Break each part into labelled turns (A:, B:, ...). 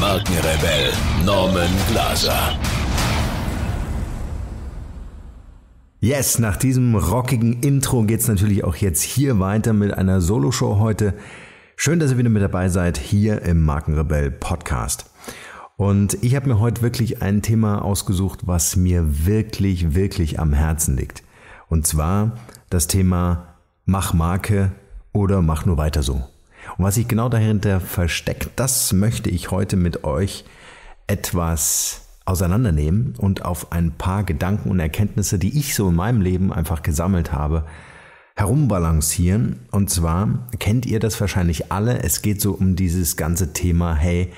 A: Markenrebell Norman Glaser. Yes, nach diesem rockigen Intro geht es natürlich auch jetzt hier weiter mit einer Soloshow heute. Schön, dass ihr wieder mit dabei seid hier im Markenrebell Podcast. Und ich habe mir heute wirklich ein Thema ausgesucht, was mir wirklich, wirklich am Herzen liegt. Und zwar das Thema Mach Marke oder mach nur weiter so. Und was sich genau dahinter versteckt, das möchte ich heute mit euch etwas auseinandernehmen und auf ein paar Gedanken und Erkenntnisse, die ich so in meinem Leben einfach gesammelt habe, herumbalancieren. Und zwar kennt ihr das wahrscheinlich alle. Es geht so um dieses ganze Thema, hey,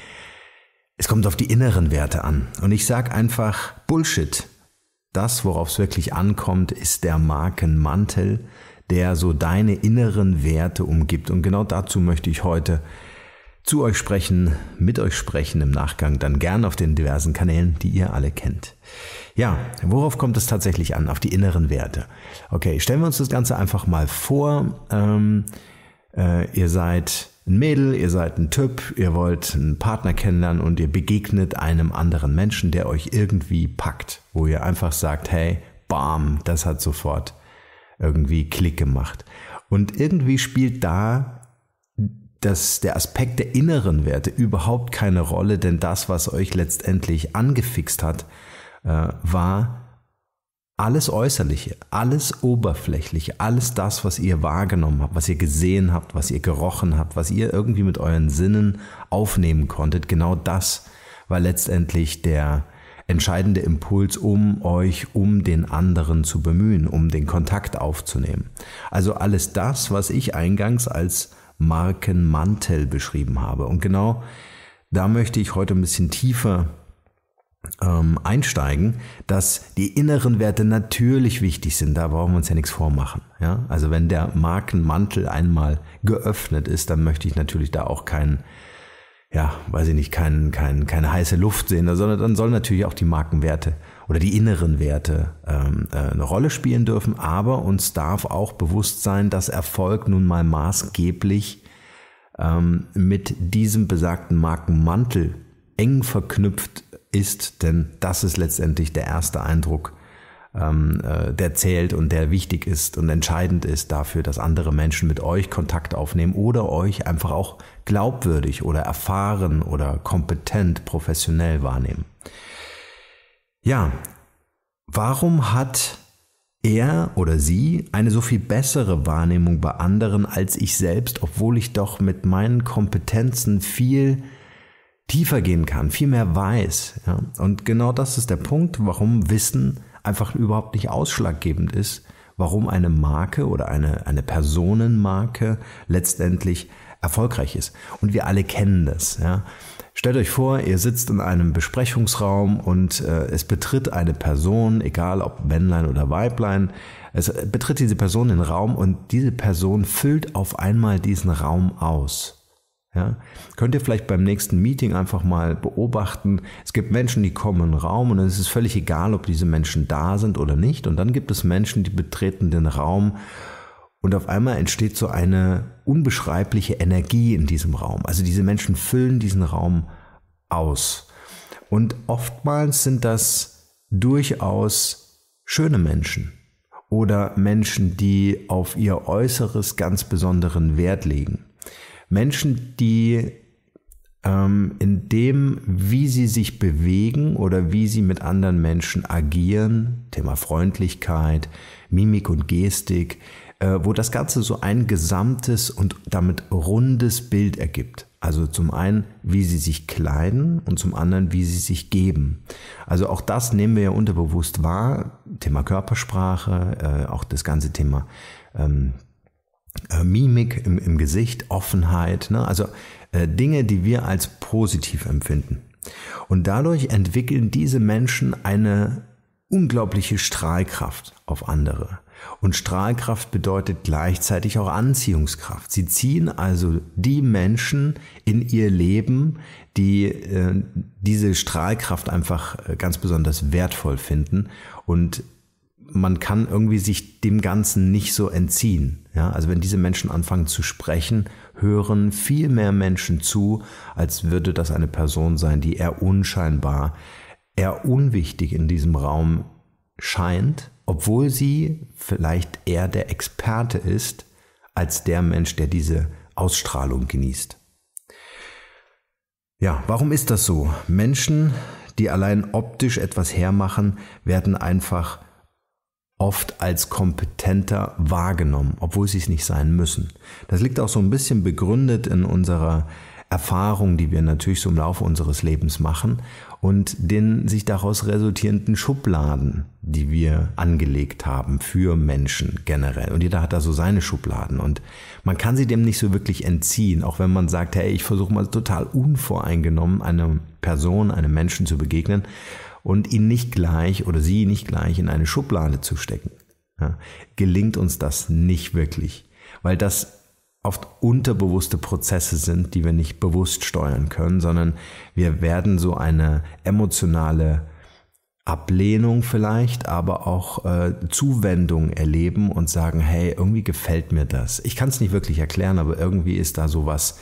A: es kommt auf die inneren Werte an. Und ich sage einfach Bullshit. Das, worauf es wirklich ankommt, ist der Markenmantel, der so deine inneren Werte umgibt. Und genau dazu möchte ich heute zu euch sprechen, mit euch sprechen im Nachgang, dann gern auf den diversen Kanälen, die ihr alle kennt. Ja, worauf kommt es tatsächlich an? Auf die inneren Werte. Okay, stellen wir uns das Ganze einfach mal vor. Ähm, äh, ihr seid ein Mädel, ihr seid ein Typ, ihr wollt einen Partner kennenlernen und ihr begegnet einem anderen Menschen, der euch irgendwie packt, wo ihr einfach sagt, hey, bam, das hat sofort irgendwie Klick gemacht. Und irgendwie spielt da dass der Aspekt der inneren Werte überhaupt keine Rolle, denn das, was euch letztendlich angefixt hat, äh, war alles Äußerliche, alles Oberflächliche, alles das, was ihr wahrgenommen habt, was ihr gesehen habt, was ihr gerochen habt, was ihr irgendwie mit euren Sinnen aufnehmen konntet, genau das war letztendlich der entscheidende Impuls, um euch um den anderen zu bemühen, um den Kontakt aufzunehmen. Also alles das, was ich eingangs als Markenmantel beschrieben habe. Und genau da möchte ich heute ein bisschen tiefer ähm, einsteigen, dass die inneren Werte natürlich wichtig sind. Da brauchen wir uns ja nichts vormachen. Ja? Also wenn der Markenmantel einmal geöffnet ist, dann möchte ich natürlich da auch keinen ja, weiß ich nicht, kein, kein, keine heiße Luft sehen, sondern dann sollen natürlich auch die Markenwerte oder die inneren Werte ähm, äh, eine Rolle spielen dürfen. Aber uns darf auch bewusst sein, dass Erfolg nun mal maßgeblich ähm, mit diesem besagten Markenmantel eng verknüpft ist, denn das ist letztendlich der erste Eindruck, ähm, äh, der zählt und der wichtig ist und entscheidend ist dafür, dass andere Menschen mit euch Kontakt aufnehmen oder euch einfach auch glaubwürdig oder erfahren oder kompetent, professionell wahrnehmen. Ja, warum hat er oder sie eine so viel bessere Wahrnehmung bei anderen als ich selbst, obwohl ich doch mit meinen Kompetenzen viel tiefer gehen kann, viel mehr weiß. Ja? Und genau das ist der Punkt, warum Wissen einfach überhaupt nicht ausschlaggebend ist, warum eine Marke oder eine, eine Personenmarke letztendlich erfolgreich ist. Und wir alle kennen das. Ja. Stellt euch vor, ihr sitzt in einem Besprechungsraum und äh, es betritt eine Person, egal ob Männlein oder Weiblein, es betritt diese Person den Raum und diese Person füllt auf einmal diesen Raum aus. Ja? Könnt ihr vielleicht beim nächsten Meeting einfach mal beobachten. Es gibt Menschen, die kommen in den Raum und es ist völlig egal, ob diese Menschen da sind oder nicht. Und dann gibt es Menschen, die betreten den Raum und auf einmal entsteht so eine unbeschreibliche Energie in diesem Raum. Also diese Menschen füllen diesen Raum aus. Und oftmals sind das durchaus schöne Menschen oder Menschen, die auf ihr Äußeres ganz besonderen Wert legen. Menschen, die ähm, in dem, wie sie sich bewegen oder wie sie mit anderen Menschen agieren, Thema Freundlichkeit, Mimik und Gestik, äh, wo das Ganze so ein gesamtes und damit rundes Bild ergibt. Also zum einen, wie sie sich kleiden und zum anderen, wie sie sich geben. Also auch das nehmen wir ja unterbewusst wahr. Thema Körpersprache, äh, auch das ganze Thema ähm, äh, Mimik im, im, Gesicht, Offenheit, ne? also äh, Dinge, die wir als positiv empfinden. Und dadurch entwickeln diese Menschen eine unglaubliche Strahlkraft auf andere. Und Strahlkraft bedeutet gleichzeitig auch Anziehungskraft. Sie ziehen also die Menschen in ihr Leben, die äh, diese Strahlkraft einfach äh, ganz besonders wertvoll finden. Und man kann irgendwie sich dem Ganzen nicht so entziehen. Ja, also wenn diese Menschen anfangen zu sprechen, hören viel mehr Menschen zu, als würde das eine Person sein, die eher unscheinbar, eher unwichtig in diesem Raum scheint, obwohl sie vielleicht eher der Experte ist, als der Mensch, der diese Ausstrahlung genießt. Ja, warum ist das so? Menschen, die allein optisch etwas hermachen, werden einfach oft als kompetenter wahrgenommen, obwohl sie es nicht sein müssen. Das liegt auch so ein bisschen begründet in unserer Erfahrung, die wir natürlich so im Laufe unseres Lebens machen und den sich daraus resultierenden Schubladen, die wir angelegt haben für Menschen generell. Und jeder hat da so seine Schubladen und man kann sie dem nicht so wirklich entziehen, auch wenn man sagt, hey, ich versuche mal total unvoreingenommen einer Person, einem Menschen zu begegnen und ihn nicht gleich oder sie nicht gleich in eine Schublade zu stecken. Ja, gelingt uns das nicht wirklich, weil das oft unterbewusste Prozesse sind, die wir nicht bewusst steuern können, sondern wir werden so eine emotionale Ablehnung vielleicht, aber auch äh, Zuwendung erleben und sagen, hey, irgendwie gefällt mir das. Ich kann es nicht wirklich erklären, aber irgendwie ist da sowas,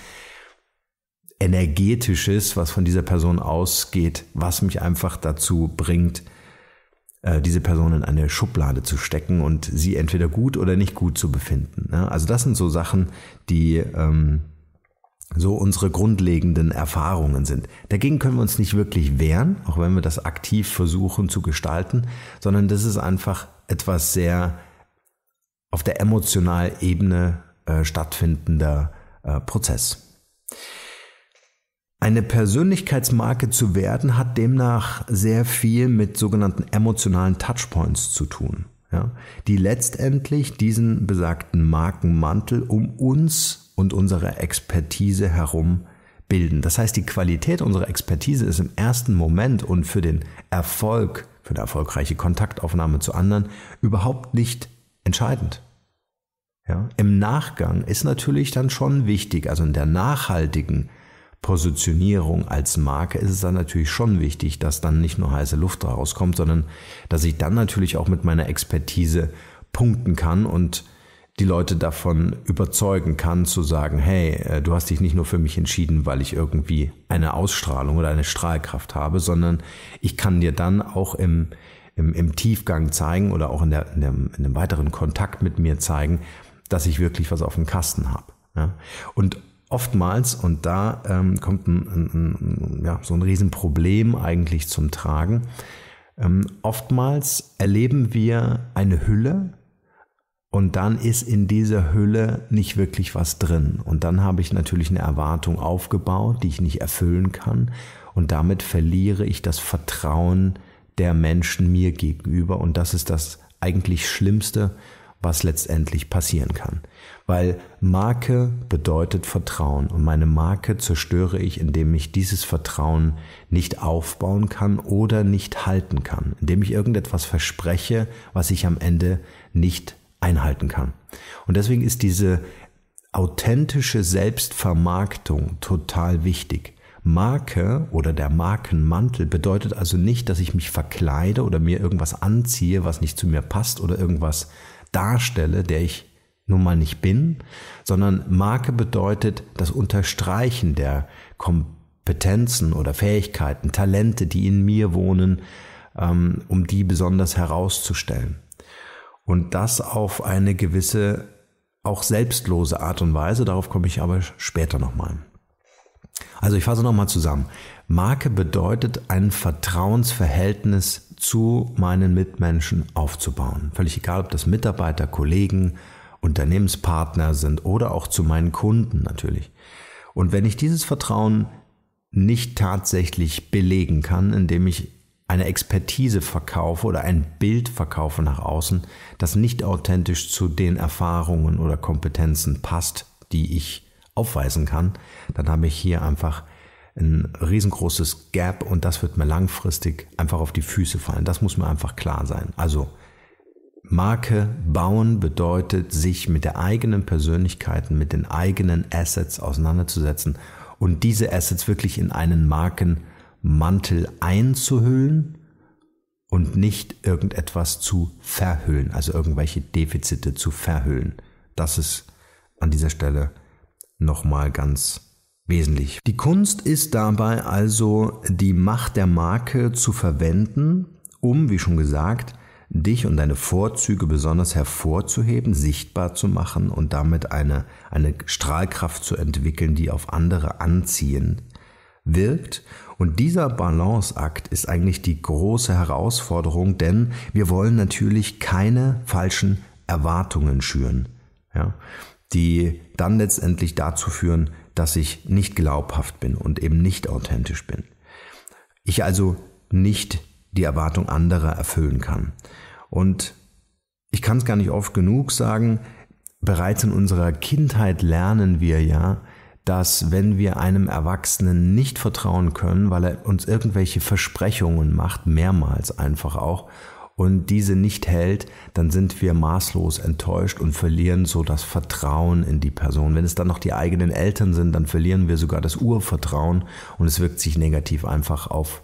A: Energetisches, was von dieser Person ausgeht, was mich einfach dazu bringt, äh, diese Person in eine Schublade zu stecken und sie entweder gut oder nicht gut zu befinden. Ne? Also das sind so Sachen, die ähm, so unsere grundlegenden Erfahrungen sind. Dagegen können wir uns nicht wirklich wehren, auch wenn wir das aktiv versuchen zu gestalten, sondern das ist einfach etwas sehr auf der emotionalen Ebene äh, stattfindender äh, Prozess. Eine Persönlichkeitsmarke zu werden hat demnach sehr viel mit sogenannten emotionalen Touchpoints zu tun, ja, die letztendlich diesen besagten Markenmantel um uns und unsere Expertise herum bilden. Das heißt, die Qualität unserer Expertise ist im ersten Moment und für den Erfolg, für eine erfolgreiche Kontaktaufnahme zu anderen überhaupt nicht entscheidend. Ja, Im Nachgang ist natürlich dann schon wichtig, also in der nachhaltigen Positionierung als Marke ist es dann natürlich schon wichtig, dass dann nicht nur heiße Luft daraus kommt, sondern dass ich dann natürlich auch mit meiner Expertise punkten kann und die Leute davon überzeugen kann, zu sagen, hey, äh, du hast dich nicht nur für mich entschieden, weil ich irgendwie eine Ausstrahlung oder eine Strahlkraft habe, sondern ich kann dir dann auch im, im, im Tiefgang zeigen oder auch in, der, in, dem, in dem weiteren Kontakt mit mir zeigen, dass ich wirklich was auf dem Kasten habe. Ja? Und oftmals, und da ähm, kommt ein, ein, ein, ja, so ein Riesenproblem eigentlich zum Tragen, ähm, oftmals erleben wir eine Hülle und dann ist in dieser Hülle nicht wirklich was drin. Und dann habe ich natürlich eine Erwartung aufgebaut, die ich nicht erfüllen kann. Und damit verliere ich das Vertrauen der Menschen mir gegenüber. Und das ist das eigentlich Schlimmste, was letztendlich passieren kann. Weil Marke bedeutet Vertrauen und meine Marke zerstöre ich, indem ich dieses Vertrauen nicht aufbauen kann oder nicht halten kann, indem ich irgendetwas verspreche, was ich am Ende nicht einhalten kann. Und deswegen ist diese authentische Selbstvermarktung total wichtig. Marke oder der Markenmantel bedeutet also nicht, dass ich mich verkleide oder mir irgendwas anziehe, was nicht zu mir passt oder irgendwas darstelle, der ich nun mal nicht bin, sondern Marke bedeutet das Unterstreichen der Kompetenzen oder Fähigkeiten, Talente, die in mir wohnen, ähm, um die besonders herauszustellen. Und das auf eine gewisse, auch selbstlose Art und Weise, darauf komme ich aber später nochmal. Also ich fasse nochmal zusammen. Marke bedeutet ein Vertrauensverhältnis zu meinen Mitmenschen aufzubauen. Völlig egal, ob das Mitarbeiter, Kollegen, Unternehmenspartner sind oder auch zu meinen Kunden natürlich. Und wenn ich dieses Vertrauen nicht tatsächlich belegen kann, indem ich eine Expertise verkaufe oder ein Bild verkaufe nach außen, das nicht authentisch zu den Erfahrungen oder Kompetenzen passt, die ich aufweisen kann, dann habe ich hier einfach ein riesengroßes Gap und das wird mir langfristig einfach auf die Füße fallen. Das muss mir einfach klar sein. Also Marke bauen bedeutet, sich mit der eigenen Persönlichkeit, mit den eigenen Assets auseinanderzusetzen und diese Assets wirklich in einen Markenmantel einzuhüllen und nicht irgendetwas zu verhüllen, also irgendwelche Defizite zu verhüllen. Das ist an dieser Stelle nochmal ganz wesentlich. Die Kunst ist dabei also, die Macht der Marke zu verwenden, um, wie schon gesagt, dich und deine Vorzüge besonders hervorzuheben, sichtbar zu machen und damit eine, eine Strahlkraft zu entwickeln, die auf andere anziehen wirkt. Und dieser Balanceakt ist eigentlich die große Herausforderung, denn wir wollen natürlich keine falschen Erwartungen schüren, ja, die dann letztendlich dazu führen, dass ich nicht glaubhaft bin und eben nicht authentisch bin. Ich also nicht die Erwartung anderer erfüllen kann. Und ich kann es gar nicht oft genug sagen, bereits in unserer Kindheit lernen wir ja, dass wenn wir einem Erwachsenen nicht vertrauen können, weil er uns irgendwelche Versprechungen macht, mehrmals einfach auch, und diese nicht hält, dann sind wir maßlos enttäuscht und verlieren so das Vertrauen in die Person. Wenn es dann noch die eigenen Eltern sind, dann verlieren wir sogar das Urvertrauen und es wirkt sich negativ einfach auf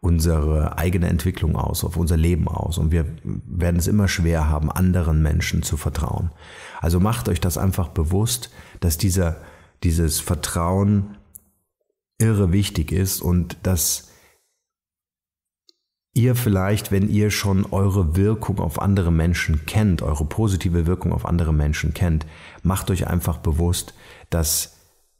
A: unsere eigene Entwicklung aus, auf unser Leben aus. Und wir werden es immer schwer haben, anderen Menschen zu vertrauen. Also macht euch das einfach bewusst, dass dieser, dieses Vertrauen irre wichtig ist und dass ihr vielleicht, wenn ihr schon eure Wirkung auf andere Menschen kennt, eure positive Wirkung auf andere Menschen kennt, macht euch einfach bewusst, dass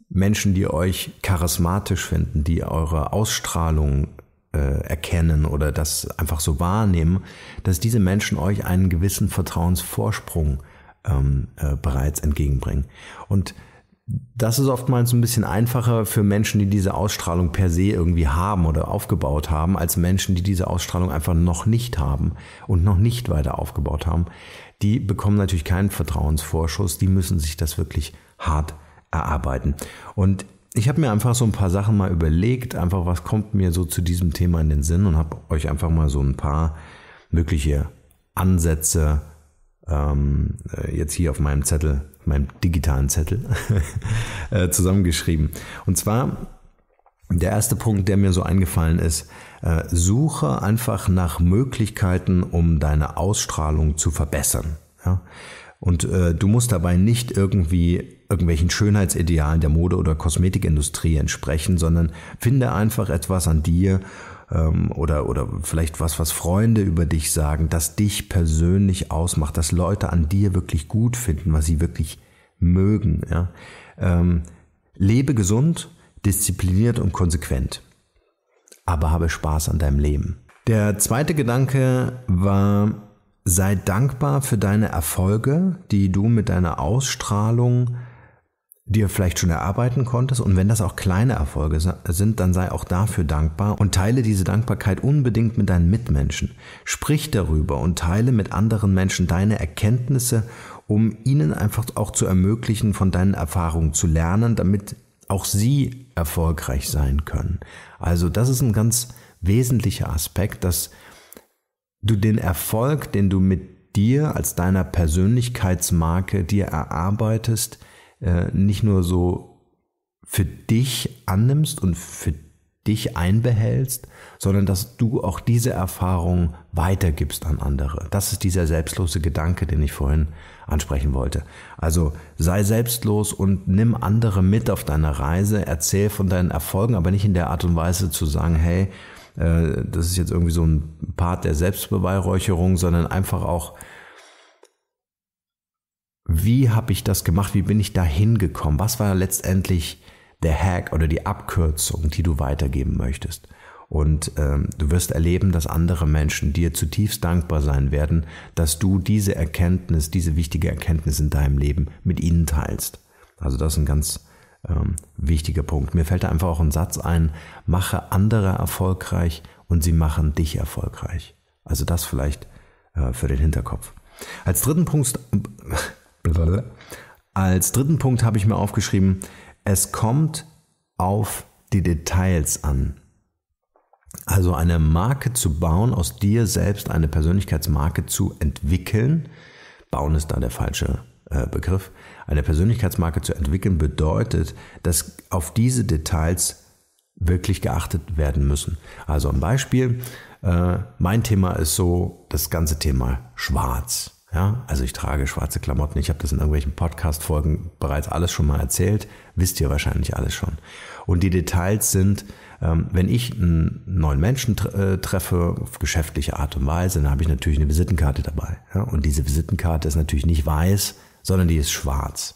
A: Menschen, die euch charismatisch finden, die eure Ausstrahlung äh, erkennen oder das einfach so wahrnehmen, dass diese Menschen euch einen gewissen Vertrauensvorsprung ähm, äh, bereits entgegenbringen. Und das ist oftmals ein bisschen einfacher für Menschen, die diese Ausstrahlung per se irgendwie haben oder aufgebaut haben, als Menschen, die diese Ausstrahlung einfach noch nicht haben und noch nicht weiter aufgebaut haben. Die bekommen natürlich keinen Vertrauensvorschuss, die müssen sich das wirklich hart erarbeiten. Und ich habe mir einfach so ein paar Sachen mal überlegt, einfach was kommt mir so zu diesem Thema in den Sinn und habe euch einfach mal so ein paar mögliche Ansätze ähm, äh, jetzt hier auf meinem Zettel, meinem digitalen Zettel äh, zusammengeschrieben. Und zwar der erste Punkt, der mir so eingefallen ist, äh, suche einfach nach Möglichkeiten, um deine Ausstrahlung zu verbessern. Ja? Und äh, du musst dabei nicht irgendwie irgendwelchen Schönheitsidealen der Mode- oder Kosmetikindustrie entsprechen, sondern finde einfach etwas an dir, ähm, oder, oder vielleicht was, was Freunde über dich sagen, das dich persönlich ausmacht, dass Leute an dir wirklich gut finden, was sie wirklich mögen. Ja? Ähm, lebe gesund, diszipliniert und konsequent, aber habe Spaß an deinem Leben. Der zweite Gedanke war, sei dankbar für deine Erfolge, die du mit deiner Ausstrahlung dir vielleicht schon erarbeiten konntest. Und wenn das auch kleine Erfolge sind, dann sei auch dafür dankbar und teile diese Dankbarkeit unbedingt mit deinen Mitmenschen. Sprich darüber und teile mit anderen Menschen deine Erkenntnisse, um ihnen einfach auch zu ermöglichen, von deinen Erfahrungen zu lernen, damit auch sie erfolgreich sein können. Also das ist ein ganz wesentlicher Aspekt, dass du den Erfolg, den du mit dir als deiner Persönlichkeitsmarke dir erarbeitest, äh, nicht nur so für dich annimmst und für dich einbehältst, sondern dass du auch diese Erfahrung weitergibst an andere. Das ist dieser selbstlose Gedanke, den ich vorhin ansprechen wollte. Also sei selbstlos und nimm andere mit auf deiner Reise, erzähl von deinen Erfolgen, aber nicht in der Art und Weise zu sagen, hey, äh, das ist jetzt irgendwie so ein Part der Selbstbeweihräucherung, sondern einfach auch wie habe ich das gemacht, wie bin ich da hingekommen, was war letztendlich der Hack oder die Abkürzung, die du weitergeben möchtest. Und ähm, du wirst erleben, dass andere Menschen dir zutiefst dankbar sein werden, dass du diese Erkenntnis, diese wichtige Erkenntnis in deinem Leben mit ihnen teilst. Also das ist ein ganz ähm, wichtiger Punkt. Mir fällt da einfach auch ein Satz ein, mache andere erfolgreich und sie machen dich erfolgreich. Also das vielleicht äh, für den Hinterkopf. Als dritten Punkt, als dritten Punkt habe ich mir aufgeschrieben, es kommt auf die Details an. Also eine Marke zu bauen, aus dir selbst eine Persönlichkeitsmarke zu entwickeln, bauen ist da der falsche äh, Begriff, eine Persönlichkeitsmarke zu entwickeln, bedeutet, dass auf diese Details wirklich geachtet werden müssen. Also ein Beispiel, äh, mein Thema ist so das ganze Thema Schwarz. Ja, also ich trage schwarze Klamotten. Ich habe das in irgendwelchen Podcast-Folgen bereits alles schon mal erzählt. Wisst ihr wahrscheinlich alles schon. Und die Details sind, ähm, wenn ich einen neuen Menschen äh, treffe, auf geschäftliche Art und Weise, dann habe ich natürlich eine Visitenkarte dabei. Und diese Visitenkarte ist natürlich nicht weiß, sondern die ist schwarz.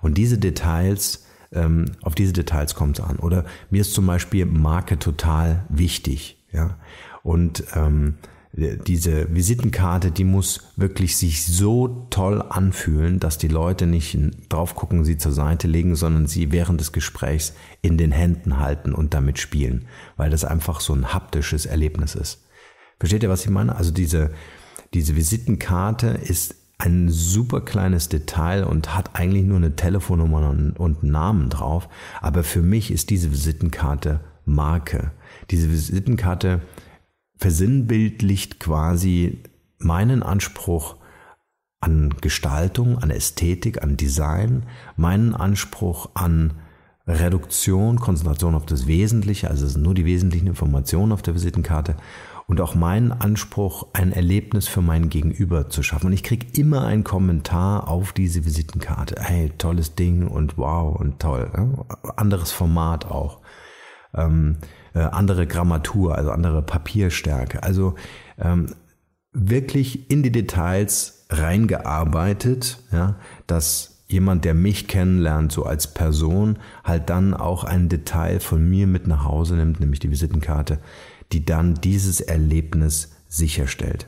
A: Und diese Details, ähm, auf diese Details kommt es an. Oder mir ist zum Beispiel Marke total wichtig. Ja? Und ähm, äh, diese Visitenkarte, die muss wirklich sich so toll anfühlen, dass die Leute nicht drauf gucken, sie zur Seite legen, sondern sie während des Gesprächs in den Händen halten und damit spielen, weil das einfach so ein haptisches Erlebnis ist. Versteht ihr, was ich meine? Also diese, diese Visitenkarte ist ein super kleines Detail und hat eigentlich nur eine Telefonnummer und einen Namen drauf, aber für mich ist diese Visitenkarte Marke. Diese Visitenkarte versinnbildlicht quasi meinen Anspruch an Gestaltung, an Ästhetik, an Design, meinen Anspruch an Reduktion, Konzentration auf das Wesentliche, also es sind nur die wesentlichen Informationen auf der Visitenkarte und auch meinen Anspruch, ein Erlebnis für mein Gegenüber zu schaffen. Und ich kriege immer einen Kommentar auf diese Visitenkarte. Hey, tolles Ding und wow und toll. Ne? Anderes Format auch ähm, äh, andere Grammatur, also andere Papierstärke. Also ähm, wirklich in die Details reingearbeitet, ja, dass jemand, der mich kennenlernt, so als Person, halt dann auch ein Detail von mir mit nach Hause nimmt, nämlich die Visitenkarte, die dann dieses Erlebnis sicherstellt.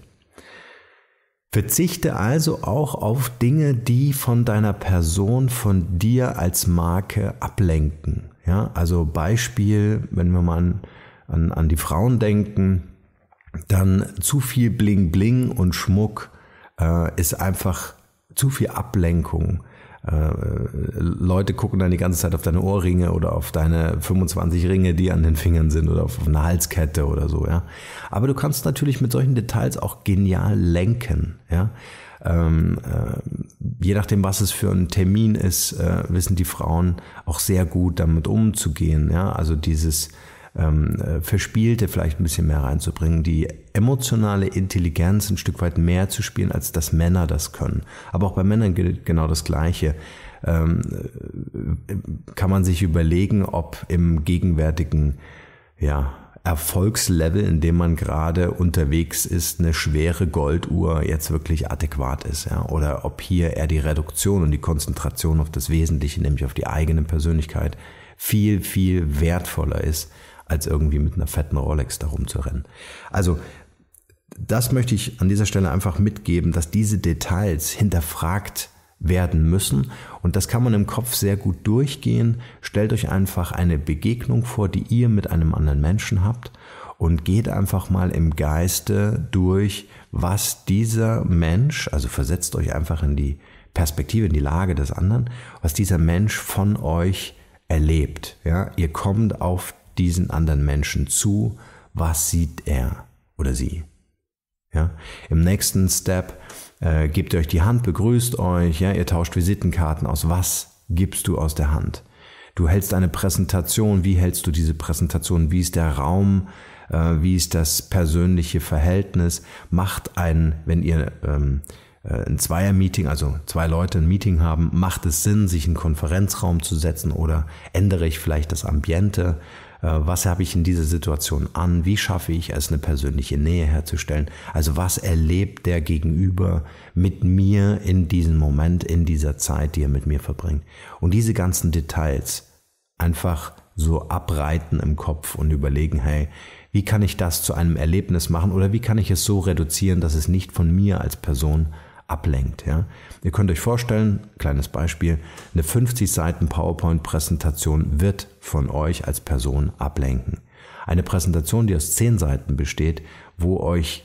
A: Verzichte also auch auf Dinge, die von deiner Person, von dir als Marke ablenken. Ja, also Beispiel, wenn wir mal an, an, an die Frauen denken, dann zu viel Bling Bling und Schmuck äh, ist einfach zu viel Ablenkung. Äh, Leute gucken dann die ganze Zeit auf deine Ohrringe oder auf deine 25 Ringe, die an den Fingern sind oder auf eine Halskette oder so, ja. Aber du kannst natürlich mit solchen Details auch genial lenken, ja. Ähm, äh, je nachdem, was es für ein Termin ist, äh, wissen die Frauen auch sehr gut damit umzugehen. Ja? Also dieses ähm, äh, Verspielte vielleicht ein bisschen mehr reinzubringen, die emotionale Intelligenz ein Stück weit mehr zu spielen, als dass Männer das können. Aber auch bei Männern gilt genau das Gleiche. Ähm, äh, kann man sich überlegen, ob im gegenwärtigen ja, Erfolgslevel, in dem man gerade unterwegs ist, eine schwere Golduhr jetzt wirklich adäquat ist. Ja? Oder ob hier eher die Reduktion und die Konzentration auf das Wesentliche, nämlich auf die eigene Persönlichkeit, viel, viel wertvoller ist, als irgendwie mit einer fetten Rolex darum zu rennen. Also das möchte ich an dieser Stelle einfach mitgeben, dass diese Details hinterfragt werden müssen. Und das kann man im Kopf sehr gut durchgehen. Stellt euch einfach eine Begegnung vor, die ihr mit einem anderen Menschen habt und geht einfach mal im Geiste durch, was dieser Mensch, also versetzt euch einfach in die Perspektive, in die Lage des anderen, was dieser Mensch von euch erlebt. Ja, ihr kommt auf diesen anderen Menschen zu. Was sieht er oder sie? Ja? Im nächsten Step äh, gebt ihr euch die Hand, begrüßt euch, ja? ihr tauscht Visitenkarten aus. Was gibst du aus der Hand? Du hältst eine Präsentation, wie hältst du diese Präsentation? Wie ist der Raum? Äh, wie ist das persönliche Verhältnis? Macht ein, wenn ihr ähm, äh, ein Zweier-Meeting, also zwei Leute ein Meeting haben, macht es Sinn, sich in einen Konferenzraum zu setzen oder ändere ich vielleicht das Ambiente? Äh, was habe ich in dieser Situation an, wie schaffe ich es, eine persönliche Nähe herzustellen, also was erlebt der Gegenüber mit mir in diesem Moment, in dieser Zeit, die er mit mir verbringt. Und diese ganzen Details einfach so abreiten im Kopf und überlegen, hey, wie kann ich das zu einem Erlebnis machen oder wie kann ich es so reduzieren, dass es nicht von mir als Person ablenkt. Ja? Ihr könnt euch vorstellen, kleines Beispiel, eine 50 Seiten PowerPoint-Präsentation wird von euch als Person ablenken. Eine Präsentation, die aus 10 Seiten besteht, wo euch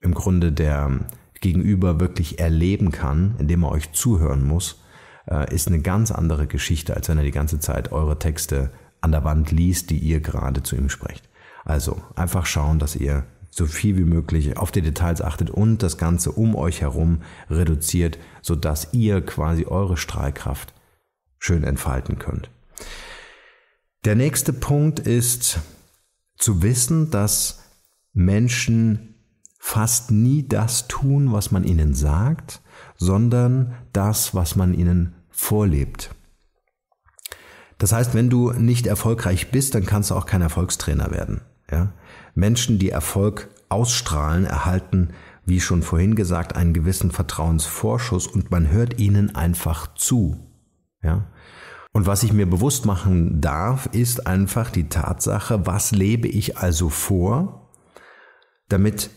A: im Grunde der Gegenüber wirklich erleben kann, indem er euch zuhören muss, äh, ist eine ganz andere Geschichte, als wenn er die ganze Zeit eure Texte an der Wand liest, die ihr gerade zu ihm sprecht. Also einfach schauen, dass ihr so viel wie möglich auf die Details achtet und das Ganze um euch herum reduziert, sodass ihr quasi eure Strahlkraft schön entfalten könnt. Der nächste Punkt ist zu wissen, dass Menschen fast nie das tun, was man ihnen sagt, sondern das, was man ihnen vorlebt. Das heißt, wenn du nicht erfolgreich bist, dann kannst du auch kein Erfolgstrainer werden. Ja? Menschen, die Erfolg ausstrahlen, erhalten, wie schon vorhin gesagt, einen gewissen Vertrauensvorschuss und man hört ihnen einfach zu. Ja? Und was ich mir bewusst machen darf, ist einfach die Tatsache, was lebe ich also vor, damit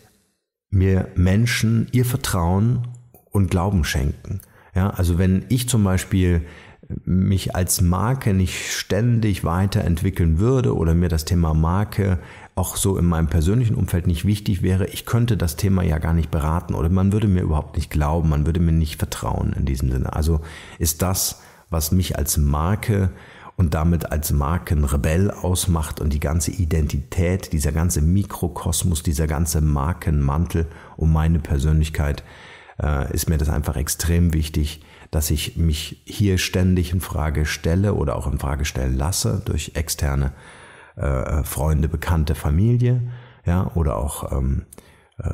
A: mir Menschen ihr Vertrauen und Glauben schenken. Ja, also wenn ich zum Beispiel mich als Marke nicht ständig weiterentwickeln würde oder mir das Thema Marke auch so in meinem persönlichen Umfeld nicht wichtig wäre, ich könnte das Thema ja gar nicht beraten oder man würde mir überhaupt nicht glauben, man würde mir nicht vertrauen in diesem Sinne. Also ist das, was mich als Marke und damit als Markenrebell ausmacht und die ganze Identität, dieser ganze Mikrokosmos, dieser ganze Markenmantel um meine Persönlichkeit, äh, ist mir das einfach extrem wichtig, dass ich mich hier ständig in Frage stelle oder auch in Frage stellen lasse durch externe äh, Freunde, Bekannte, Familie, ja, oder auch ähm, äh,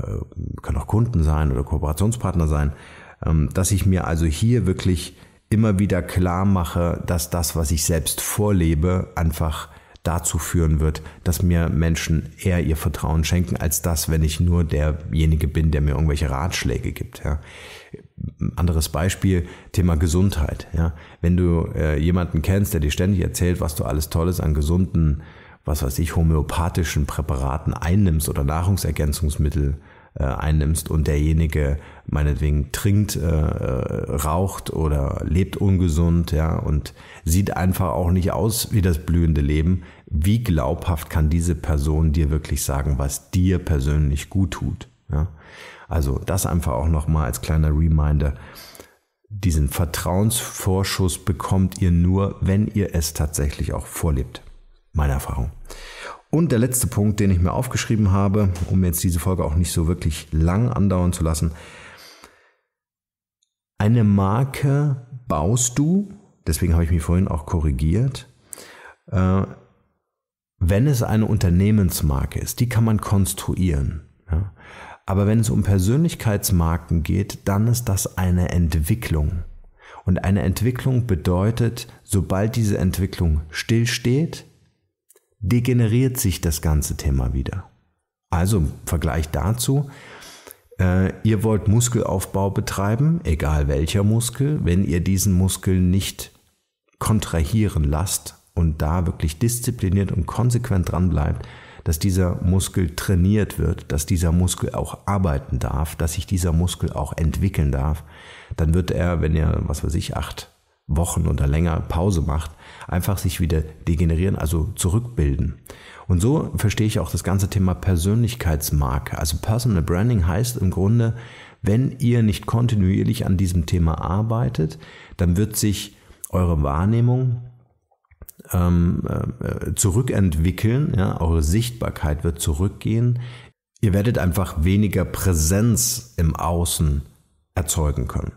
A: können auch Kunden sein oder Kooperationspartner sein, ähm, dass ich mir also hier wirklich immer wieder klar mache, dass das, was ich selbst vorlebe, einfach dazu führen wird, dass mir Menschen eher ihr Vertrauen schenken, als das, wenn ich nur derjenige bin, der mir irgendwelche Ratschläge gibt. Ja. Anderes Beispiel, Thema Gesundheit. Ja. Wenn du äh, jemanden kennst, der dir ständig erzählt, was du alles Tolles an gesunden was weiß ich, homöopathischen Präparaten einnimmst oder Nahrungsergänzungsmittel äh, einnimmst und derjenige meinetwegen trinkt, äh, äh, raucht oder lebt ungesund, ja, und sieht einfach auch nicht aus wie das blühende Leben, wie glaubhaft kann diese Person dir wirklich sagen, was dir persönlich gut tut? Ja? Also das einfach auch nochmal als kleiner Reminder. Diesen Vertrauensvorschuss bekommt ihr nur, wenn ihr es tatsächlich auch vorlebt meine Erfahrung. Und der letzte Punkt, den ich mir aufgeschrieben habe, um jetzt diese Folge auch nicht so wirklich lang andauern zu lassen. Eine Marke baust du, deswegen habe ich mich vorhin auch korrigiert, äh, wenn es eine Unternehmensmarke ist, die kann man konstruieren. Aber wenn es um Persönlichkeitsmarken geht, dann ist das eine Entwicklung. Und eine Entwicklung bedeutet, sobald diese Entwicklung stillsteht, degeneriert sich das ganze Thema wieder. Also im Vergleich dazu, äh, ihr wollt Muskelaufbau betreiben, egal welcher Muskel, wenn ihr diesen Muskel nicht kontrahieren lasst und da wirklich diszipliniert und konsequent dran bleibt, dass dieser Muskel trainiert wird, dass dieser Muskel auch arbeiten darf, dass sich dieser Muskel auch entwickeln darf, dann wird er, wenn ihr, was weiß ich, acht Wochen oder länger Pause macht, einfach sich wieder degenerieren, also zurückbilden. Und so verstehe ich auch das ganze Thema Persönlichkeitsmarke. Also Personal Branding heißt im Grunde, wenn ihr nicht kontinuierlich an diesem Thema arbeitet, dann wird sich eure Wahrnehmung ähm, äh, zurückentwickeln, ja, eure Sichtbarkeit wird zurückgehen. Ihr werdet einfach weniger Präsenz im Außen erzeugen können.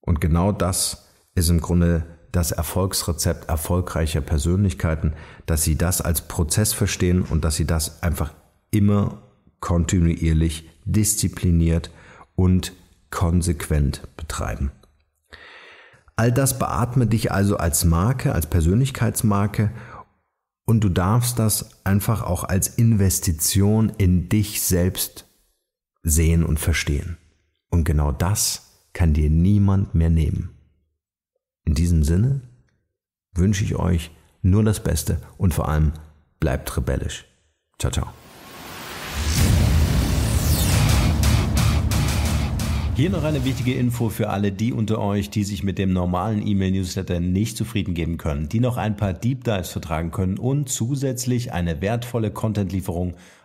A: Und genau das ist im Grunde das Erfolgsrezept erfolgreicher Persönlichkeiten, dass sie das als Prozess verstehen und dass sie das einfach immer kontinuierlich, diszipliniert und konsequent betreiben. All das beatme dich also als Marke, als Persönlichkeitsmarke und du darfst das einfach auch als Investition in dich selbst sehen und verstehen. Und genau das kann dir niemand mehr nehmen. In diesem Sinne wünsche ich euch nur das Beste und vor allem bleibt rebellisch. Ciao, ciao. Hier noch eine wichtige Info für alle die unter euch, die sich mit dem normalen E-Mail-Newsletter nicht zufrieden geben können, die noch ein paar Deep Dives vertragen können und zusätzlich eine wertvolle Content-Lieferung